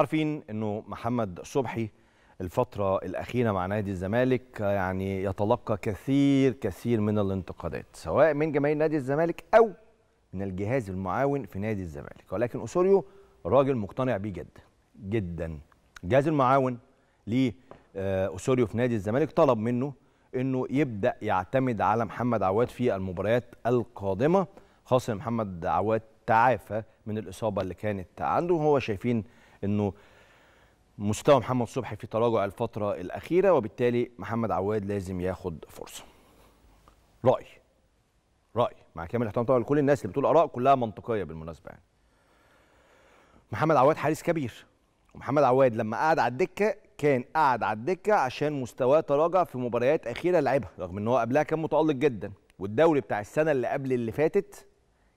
عارفين انه محمد صبحي الفترة الأخيرة مع نادي الزمالك يعني يتلقى كثير كثير من الانتقادات سواء من جماهير نادي الزمالك أو من الجهاز المعاون في نادي الزمالك ولكن اسوريو راجل مقتنع بيه جدا جدا الجهاز المعاون لاسوريو آه، في نادي الزمالك طلب منه أنه يبدأ يعتمد على محمد عواد في المباريات القادمة خاصة محمد عواد تعافى من الإصابة اللي كانت عنده وهو شايفين انه مستوى محمد صبحي في تراجع الفتره الاخيره وبالتالي محمد عواد لازم ياخد فرصه راي راي مع كامل احترام طبعا لكل الناس اللي بتقول اراء كلها منطقيه بالمناسبه يعني محمد عواد حارس كبير ومحمد عواد لما قعد على الدكه كان قعد على الدكه عشان مستواه تراجع في مباريات اخيره لعبها رغم ان هو قبلها كان متالق جدا والدوري بتاع السنه اللي قبل اللي فاتت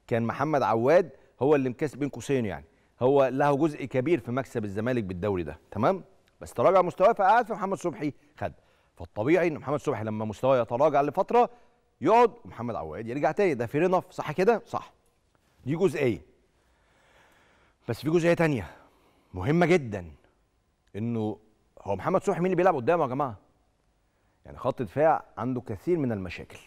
كان محمد عواد هو اللي مكسب بين قوسين يعني هو له جزء كبير في مكسب الزمالك بالدوري ده تمام بس تراجع مستواه فقعد في محمد صبحي خد فالطبيعي ان محمد صبحي لما مستواه يتراجع لفتره يقعد محمد عواد يرجع تاني ده في رنف صح كده صح دي جزئيه بس في جزئيه تانية مهمه جدا انه هو محمد صبحي مين اللي بيلعب قدامه يا جماعه يعني خط دفاع عنده كثير من المشاكل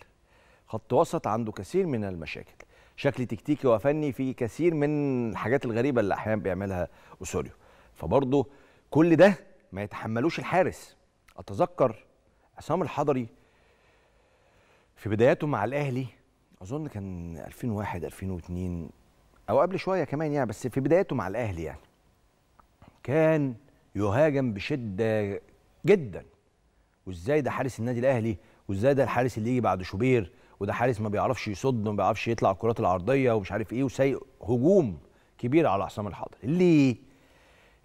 خط وسط عنده كثير من المشاكل شكل تكتيكي وفني في كثير من الحاجات الغريبه اللي احيانا بيعملها اوسوريو فبرضه كل ده ما يتحملوش الحارس اتذكر عصام الحضري في بداياته مع الاهلي اظن كان 2001 2002 او قبل شويه كمان يعني بس في بداياته مع الاهلي يعني كان يهاجم بشده جدا وازاي ده حارس النادي الاهلي وازاي ده الحارس اللي يجي بعد شوبير وده حارس ما بيعرفش يصد وما بيعرفش يطلع الكرات العرضيه ومش عارف ايه وسايق هجوم كبير على حسام الحضري ليه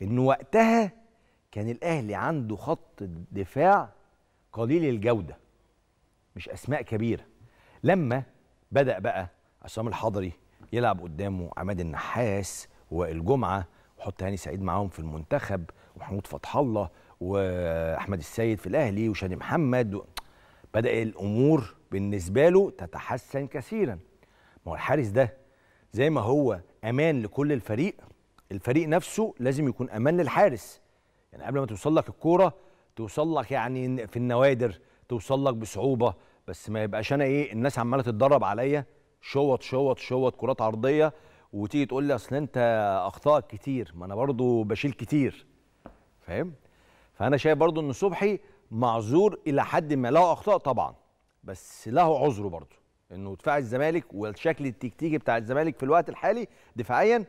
انه وقتها كان الاهلي عنده خط دفاع قليل الجوده مش اسماء كبيره لما بدا بقى عصام الحضري يلعب قدامه عماد النحاس وائل جمعه وحط هاني سعيد معاهم في المنتخب ومحمود فتح الله واحمد السيد في الاهلي وشادي محمد و... بدأ الأمور بالنسبة له تتحسن كثيرا ما هو الحارس ده زي ما هو أمان لكل الفريق الفريق نفسه لازم يكون أمان للحارس يعني قبل ما توصل لك الكورة توصل لك يعني في النوادر توصل لك بصعوبة بس ما يبقاش أنا إيه الناس عمالة تتدرب عليا شوط شوط شوط كرات عرضية وتيجي تقول لي أصل أنت أخطائك كتير ما أنا برضو بشيل كتير فاهم؟ فانا شايف برضو ان صبحي معذور الى حد ما له اخطاء طبعا بس له عذره برضو انه دفاع الزمالك والشكل التكتيكي بتاع الزمالك في الوقت الحالي دفاعيا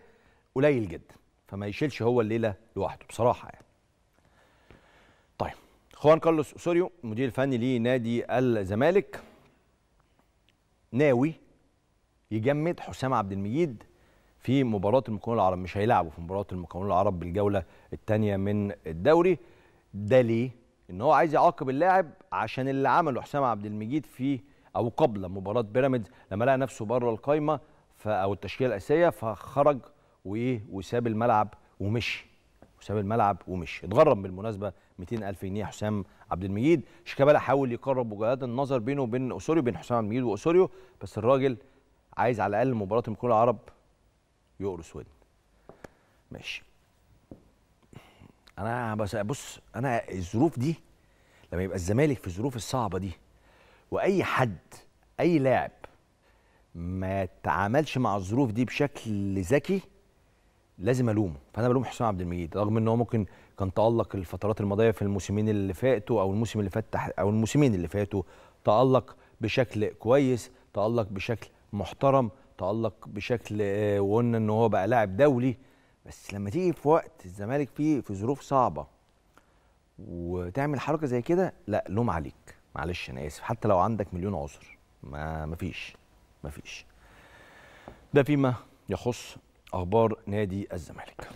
قليل جدا فما يشيلش هو الليله لوحده بصراحه يعني. طيب خوان كارلوس سوريو مدير فني لنادي الزمالك ناوي يجمد حسام عبد المجيد في مباراه المكون العرب مش هيلعبوا في مباراه المكون العرب بالجوله الثانيه من الدوري ده ليه؟ ان هو عايز يعاقب اللاعب عشان اللي عمله حسام عبد المجيد في او قبل مباراه بيراميدز لما لقى نفسه بره القايمه او التشكيله الاساسيه فخرج وايه وساب الملعب ومشي وساب الملعب ومشي اتغرم بالمناسبه 200000 جنيه حسام عبد المجيد شيكابالا حاول يقرب وجهات النظر بينه وبين اسوريو بين حسام عبد المجيد واسوريو بس الراجل عايز على الاقل مباراه الكره العرب يقرص ودن ماشي انا بس بص انا الظروف دي لما يبقى الزمالك في الظروف الصعبه دي واي حد اي لاعب ما تعاملش مع الظروف دي بشكل ذكي لازم الومه فانا بلوم حسام عبد المجيد رغم ان هو ممكن كان تالق الفترات الماضيه في الموسمين اللي فاتوا او الموسم اللي فات او الموسمين اللي فاتوا تالق بشكل كويس تالق بشكل محترم تالق بشكل آه، وقلنا ان هو بقى لاعب دولي بس لما تيجي في وقت الزمالك فيه في ظروف صعبه وتعمل حركه زي كده لا لوم عليك معلش انا اسف حتى لو عندك مليون عذر ما مفيش مفيش ده فيما يخص اخبار نادي الزمالك